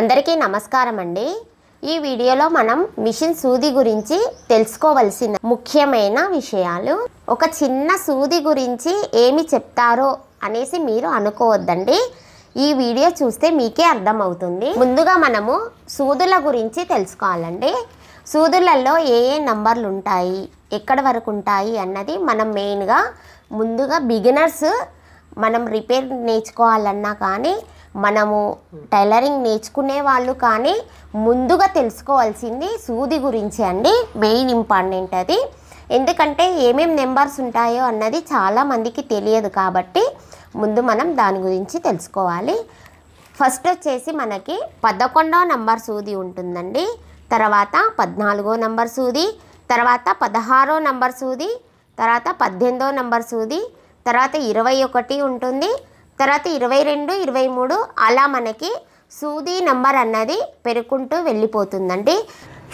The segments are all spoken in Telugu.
అందరికీ నమస్కారం అండి ఈ వీడియోలో మనం మిషన్ సూది గురించి తెలుసుకోవలసిన ముఖ్యమైన విషయాలు ఒక చిన్న సూది గురించి ఏమి చెప్తారో అనేసి మీరు అనుకోవద్దండి ఈ వీడియో చూస్తే మీకే అర్థమవుతుంది ముందుగా మనము సూదుల గురించి తెలుసుకోవాలండి సూదులలో ఏ ఏ నంబర్లు ఉంటాయి ఎక్కడ వరకు ఉంటాయి అన్నది మనం మెయిన్గా ముందుగా బిగినర్స్ మనం రిపేర్ నేర్చుకోవాలన్నా కానీ మనము టైలరింగ్ నేర్చుకునే వాళ్ళు కానీ ముందుగా తెలుసుకోవాల్సింది సూది గురించి అండి మెయిన్ ఇంపార్టెంట్ అది ఎందుకంటే ఏమేం నెంబర్స్ ఉంటాయో అన్నది చాలామందికి తెలియదు కాబట్టి ముందు మనం దాని గురించి తెలుసుకోవాలి ఫస్ట్ వచ్చేసి మనకి పదకొండో నంబర్ సూది ఉంటుందండి తర్వాత పద్నాలుగో నంబర్ సూది తర్వాత పదహారో నంబర్ సూది తర్వాత పద్దెనిమిదో నంబర్ సూది తర్వాత ఇరవై ఒకటి ఉంటుంది తర్వాత ఇరవై రెండు ఇరవై మూడు అలా మనకి సూది నంబర్ అన్నది పెరుకుంటూ వెళ్ళిపోతుందండి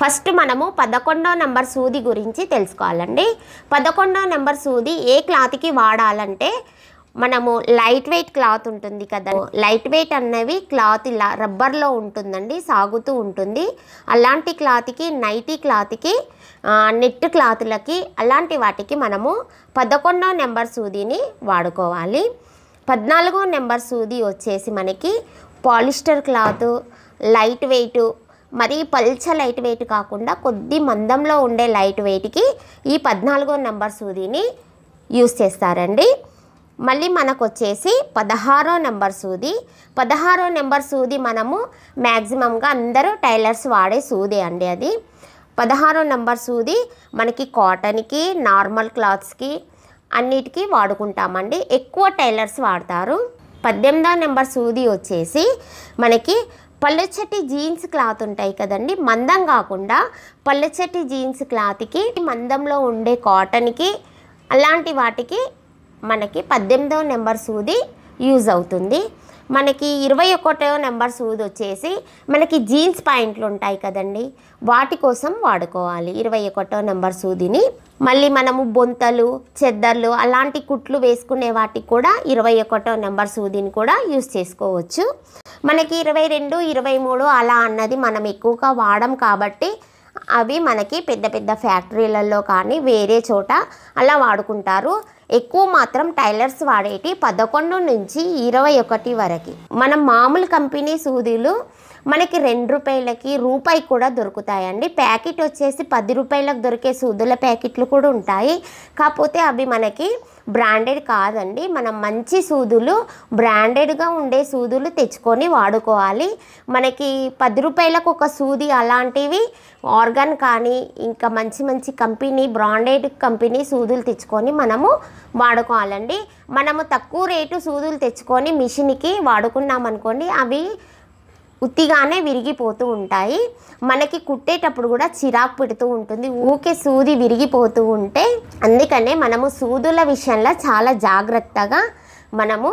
ఫస్ట్ మనము పదకొండో నెంబర్ సూది గురించి తెలుసుకోవాలండి పదకొండో నెంబర్ సూది ఏ క్లాత్కి వాడాలంటే మనము లైట్ వెయిట్ క్లాత్ ఉంటుంది కదా లైట్ వెయిట్ అన్నవి క్లాత్ ఇలా రబ్బర్లో ఉంటుందండి సాగుతూ ఉంటుంది అలాంటి క్లాత్కి నైటీ క్లాత్కి నెట్ క్లాత్లకి అలాంటి వాటికి మనము పదకొండో నెంబర్ సూదిని వాడుకోవాలి పద్నాలుగో నెంబర్ సూది వచ్చేసి మనకి పాలిస్టర్ క్లాత్ లైట్ వెయిట్ మరి పల్చ లైట్ వెయిట్ కాకుండా కొద్ది మందంలో ఉండే లైట్ వెయిట్కి ఈ పద్నాలుగో నెంబర్ సూదిని యూస్ చేస్తారండి మళ్ళీ మనకు వచ్చేసి పదహారో నెంబర్ సూది పదహారో నెంబర్ సూది మనము మ్యాక్సిమంగా అందరూ టైలర్స్ వాడే సూది అండి అది పదహారో నెంబర్ సూది మనకి కాటన్కి నార్మల్ క్లాత్స్కి అన్నిటికీ వాడుకుంటామండి ఎక్కువ టైలర్స్ వాడతారు పద్దెనిమిదో నెంబర్ సూది వచ్చేసి మనకి పళ్ళుచెట్టి జీన్స్ క్లాత్ ఉంటాయి కదండి మందం కాకుండా పళ్ళుచెట్టి జీన్స్ క్లాత్కి మందంలో ఉండే కాటన్కి అలాంటి వాటికి మనకి పద్దెనిమిదో నెంబర్ సూది యూజ్ అవుతుంది మనకి ఇరవై ఒకటో నెంబర్ సూది వచ్చేసి మనకి జీన్స్ పాయింట్లు ఉంటాయి కదండి వాటి కోసం వాడుకోవాలి ఇరవై ఒకటో నెంబర్ సూదిని మళ్ళీ మనము బొంతలు చెద్దర్లు అలాంటి కుట్లు వేసుకునే వాటికి కూడా ఇరవై ఒకటో నెంబర్ సూదిని కూడా యూస్ చేసుకోవచ్చు మనకి ఇరవై రెండు ఇరవై మూడు అలా అన్నది మనం ఎక్కువగా వాడం కాబట్టి అవి మనకి పెద్ద పెద్ద ఫ్యాక్టరీలలో కానీ వేరే చోట అలా వాడుకుంటారు ఎక్కువ మాత్రం టైలర్స్ వాడేటి పదకొండు నుంచి ఇరవై ఒకటి వరకు మనం మామూలు కంపెనీ సూదులు మనకి రెండు రూపాయలకి రూపాయి కూడా దొరుకుతాయండి ప్యాకెట్ వచ్చేసి పది రూపాయలకు దొరికే సూదుల ప్యాకెట్లు కూడా ఉంటాయి కాకపోతే అవి మనకి బ్రాండెడ్ కాదండి మనం మంచి సూదులు బ్రాండెడ్గా ఉండే సూదులు తెచ్చుకొని వాడుకోవాలి మనకి పది రూపాయలకు ఒక సూది అలాంటివి ఆర్గాన్ కానీ ఇంకా మంచి మంచి కంపెనీ బ్రాండెడ్ కంపెనీ సూదులు తెచ్చుకొని మనము వాడుకోవాలండి మనము తక్కువ రేటు సూదులు తెచ్చుకొని మిషన్కి వాడుకున్నాం అనుకోండి అవి ఉత్తిగానే విరిగిపోతూ ఉంటాయి మనకి కుట్టేటప్పుడు కూడా చిరాకు పెడుతూ ఉంటుంది ఊకే సూది విరిగిపోతూ ఉంటే అందుకనే మనము సూదుల విషయంలో చాలా జాగ్రత్తగా మనము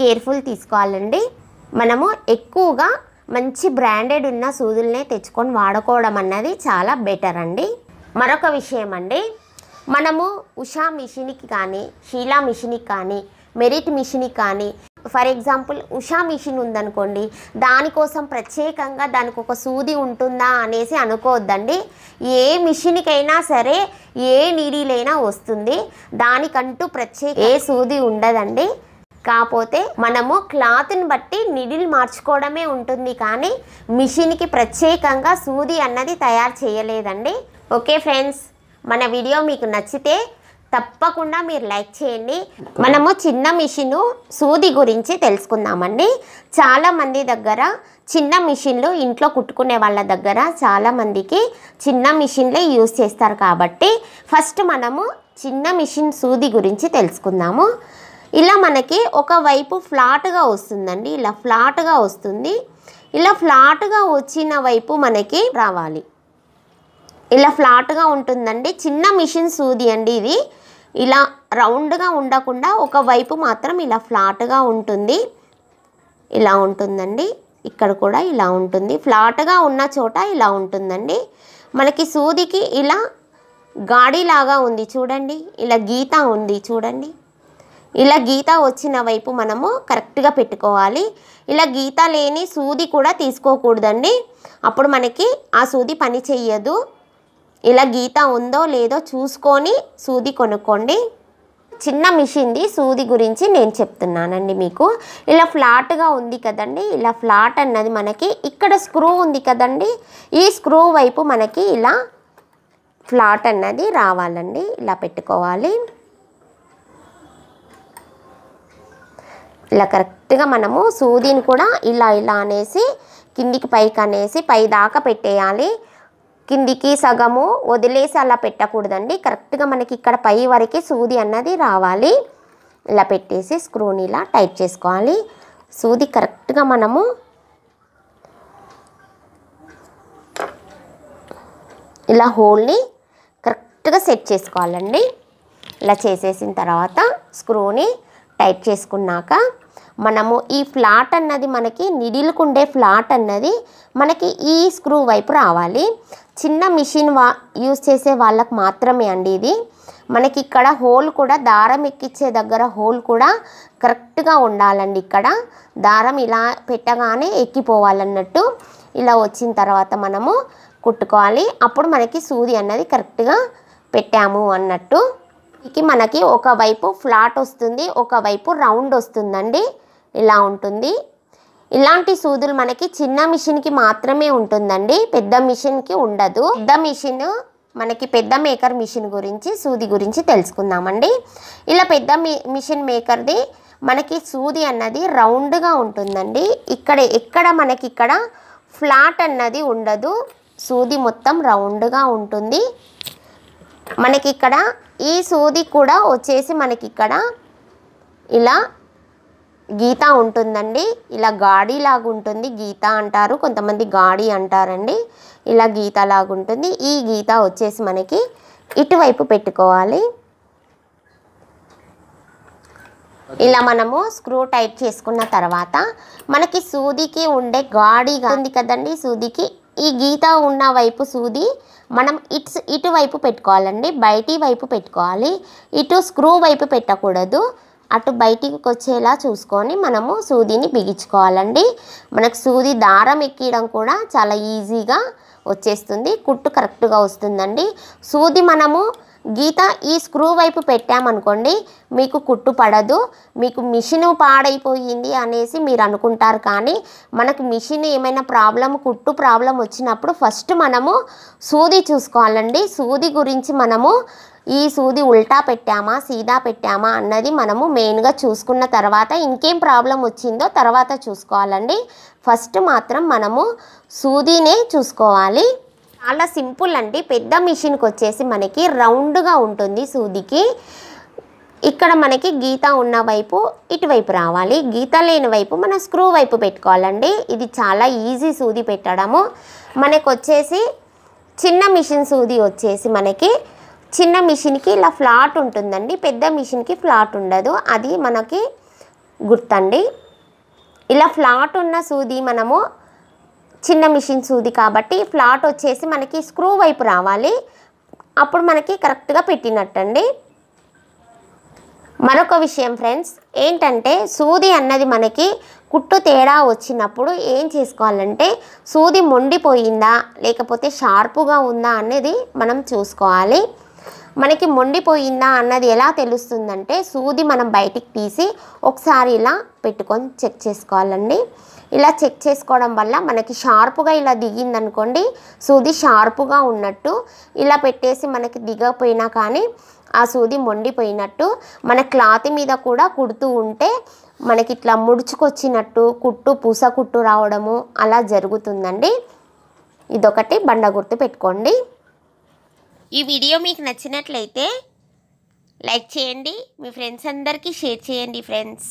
కేర్ఫుల్ తీసుకోవాలండి మనము ఎక్కువగా మంచి బ్రాండెడ్ ఉన్న సూదులనే తెచ్చుకొని వాడుకోవడం అన్నది చాలా బెటర్ అండి మరొక విషయం అండి మనము ఉషా మిషన్కి కానీ షీలా మిషన్కి కానీ మెరిట్ మిషన్కి కానీ ఫర్ ఎగ్జాంపుల్ ఉషా మిషన్ ఉందనుకోండి దానికోసం ప్రత్యేకంగా దానికి ఒక సూది ఉంటుందా అనేసి అనుకోవద్దండి ఏ మిషన్కైనా సరే ఏ నీడీలైనా వస్తుంది దానికంటూ ప్రత్యేక ఏ సూది ఉండదండి కాకపోతే మనము క్లాత్ని బట్టి నిడిల్ మార్చుకోవడమే ఉంటుంది కానీ మిషన్కి ప్రత్యేకంగా సూది అన్నది తయారు చేయలేదండి ఓకే ఫ్రెండ్స్ మన వీడియో మీకు నచ్చితే తప్పకుండా మీరు లైక్ చేయండి మనము చిన్న మిషను సూది గురించి తెలుసుకుందామండి చాలామంది దగ్గర చిన్న మిషన్లు ఇంట్లో కుట్టుకునే వాళ్ళ దగ్గర చాలామందికి చిన్న మిషన్లే యూస్ చేస్తారు కాబట్టి ఫస్ట్ మనము చిన్న మిషన్ సూది గురించి తెలుసుకుందాము ఇలా మనకి ఒకవైపు ఫ్లాట్గా వస్తుందండి ఇలా ఫ్లాట్గా వస్తుంది ఇలా ఫ్లాట్గా వచ్చిన వైపు మనకి రావాలి ఇలా ఫ్లాట్గా ఉంటుందండి చిన్న మిషన్ సూది అండి ఇది ఇలా రౌండ్గా ఉండకుండా ఒక వైపు మాత్రం ఇలా ఫ్లాట్గా ఉంటుంది ఇలా ఉంటుందండి ఇక్కడ కూడా ఇలా ఉంటుంది ఫ్లాట్గా ఉన్న చోట ఇలా ఉంటుందండి మనకి సూదికి ఇలా గాడిలాగా ఉంది చూడండి ఇలా గీత ఉంది చూడండి ఇలా గీత వచ్చిన వైపు మనము కరెక్ట్గా పెట్టుకోవాలి ఇలా గీత లేని సూది కూడా తీసుకోకూడదండి అప్పుడు మనకి ఆ సూది పని చెయ్యదు ఇలా గీత ఉందో లేదో చూసుకొని సూది కొనుక్కోండి చిన్న మిషన్ది సూది గురించి నేను చెప్తున్నానండి మీకు ఇలా ఫ్లాట్గా ఉంది కదండి ఇలా ఫ్లాట్ అన్నది మనకి ఇక్కడ స్క్రూ ఉంది కదండి ఈ స్క్రూ వైపు మనకి ఇలా ఫ్లాట్ అన్నది రావాలండి ఇలా పెట్టుకోవాలి ఇలా కరెక్ట్గా మనము సూదిని కూడా ఇలా ఇలా అనేసి కిందికి పైకి అనేసి పై దాకా పెట్టేయాలి కిందికి సగము వదిలేసి అలా పెట్టకూడదండి కరెక్ట్గా మనకి ఇక్కడ పై వరకు సూది అన్నది రావాలి ఇలా పెట్టేసి స్క్రూని ఇలా టైట్ చేసుకోవాలి సూది కరెక్ట్గా మనము ఇలా హోల్ని కరెక్ట్గా సెట్ చేసుకోవాలండి ఇలా చేసేసిన తర్వాత స్క్రూని టైట్ చేసుకున్నాక మనము ఈ ఫ్లాట్ అన్నది మనకి నిడిలుకుండే ఫ్లాట్ అన్నది మనకి ఈ స్క్రూ వైపు రావాలి చిన్న మిషన్ వా యూస్ చేసే వాళ్ళకు మాత్రమే అండి ఇది మనకి ఇక్కడ హోల్ కూడా దారం ఎక్కించే దగ్గర హోల్ కూడా కరెక్ట్గా ఉండాలండి ఇక్కడ దారం ఇలా పెట్టగానే ఎక్కిపోవాలన్నట్టు ఇలా వచ్చిన తర్వాత మనము కుట్టుకోవాలి అప్పుడు మనకి సూది అన్నది కరెక్ట్గా పెట్టాము అన్నట్టు ఇది మనకి ఒకవైపు ఫ్లాట్ వస్తుంది ఒకవైపు రౌండ్ వస్తుందండి ఇలా ఉంటుంది ఇలాంటి సూదులు మనకి చిన్న మిషన్కి మాత్రమే ఉంటుందండి పెద్ద మిషన్కి ఉండదు పెద్ద మిషన్ మనకి పెద్ద మేకర్ మిషన్ గురించి సూది గురించి తెలుసుకుందామండి ఇలా పెద్ద మిషన్ మేకర్ది మనకి సూది అన్నది రౌండ్గా ఉంటుందండి ఇక్కడ ఎక్కడ మనకి ఇక్కడ ఫ్లాట్ అన్నది ఉండదు సూది మొత్తం రౌండ్గా ఉంటుంది మనకి ఇక్కడ ఈ సూది కూడా వచ్చేసి మనకి ఇక్కడ ఇలా గీత ఉంటుందండి ఇలా గాడి ఉంటుంది గీత అంటారు కొంతమంది గాడి అంటారండి ఇలా గీత లాగుంటుంది ఈ గీత వచ్చేసి మనకి ఇటువైపు పెట్టుకోవాలి ఇలా మనము స్క్రూ టైట్ చేసుకున్న తర్వాత మనకి సూదికి ఉండే గాడి ఉంది కదండి సూదికి ఈ గీత ఉన్న వైపు సూది మనం ఇట్స్ ఇటువైపు పెట్టుకోవాలండి బయటి వైపు పెట్టుకోవాలి ఇటు స్క్రూ వైపు పెట్టకూడదు అటు బయటికి వచ్చేలా చూసుకొని మనము సూదిని బిగించుకోవాలండి మనకు సూది దారం ఎక్కడం కూడా చాలా ఈజీగా వచ్చేస్తుంది కుట్టు కరెక్ట్గా వస్తుందండి సూది మనము గీత ఈ స్క్రూ వైపు పెట్టామనుకోండి మీకు కుట్టు పడదు మీకు మిషన్ పాడైపోయింది అనేసి మీరు అనుకుంటారు కానీ మనకు మిషన్ ఏమైనా ప్రాబ్లం కుట్టు ప్రాబ్లం వచ్చినప్పుడు ఫస్ట్ మనము సూది చూసుకోవాలండి సూది గురించి మనము ఈ సూది ఉల్టా పెట్టామా సీదా పెట్టామా అన్నది మనము మెయిన్గా చూసుకున్న తర్వాత ఇంకేం ప్రాబ్లం వచ్చిందో తర్వాత చూసుకోవాలండి ఫస్ట్ మాత్రం మనము సూదినే చూసుకోవాలి చాలా సింపుల్ అండి పెద్ద మిషన్కి వచ్చేసి మనకి రౌండ్గా ఉంటుంది సూదికి ఇక్కడ మనకి గీత ఉన్న వైపు ఇటువైపు రావాలి గీత లేని వైపు మనం స్క్రూ వైపు పెట్టుకోవాలండి ఇది చాలా ఈజీ సూది పెట్టడము మనకు వచ్చేసి చిన్న మిషన్ సూది వచ్చేసి మనకి చిన్న మిషన్కి ఇలా ఫ్లాట్ ఉంటుందండి పెద్ద మిషన్కి ఫ్లాట్ ఉండదు అది మనకి గుర్తండి ఇలా ఫ్లాట్ ఉన్న సూది మనము చిన్న మిషన్ సూది కాబట్టి ఫ్లాట్ వచ్చేసి మనకి స్క్రూ వైపు రావాలి అప్పుడు మనకి కరెక్ట్గా పెట్టినట్టండి మరొక విషయం ఫ్రెండ్స్ ఏంటంటే సూది అన్నది మనకి కుట్టు తేడా వచ్చినప్పుడు ఏం చేసుకోవాలంటే సూది మొండిపోయిందా లేకపోతే షార్పుగా ఉందా అనేది మనం చూసుకోవాలి మనకి మొండిపోయిందా అన్నది ఎలా తెలుస్తుందంటే సూది మనం బయటికి తీసి ఒకసారి ఇలా పెట్టుకొని చెక్ చేసుకోవాలండి ఇలా చెక్ చేసుకోవడం వల్ల మనకి షార్ప్గా ఇలా దిగిందనుకోండి సూది షార్ప్గా ఉన్నట్టు ఇలా పెట్టేసి మనకి దిగకపోయినా కానీ ఆ సూది మొండిపోయినట్టు మన క్లాత్ మీద కూడా కుడుతూ ఉంటే మనకి ఇట్లా ముడుచుకొచ్చినట్టు కుట్టు పూస కుట్టు రావడము అలా జరుగుతుందండి ఇదొకటి బండ గుర్తు పెట్టుకోండి ఈ వీడియో మీకు నచ్చినట్లయితే లైక్ చేయండి మీ ఫ్రెండ్స్ అందరికీ షేర్ చేయండి ఫ్రెండ్స్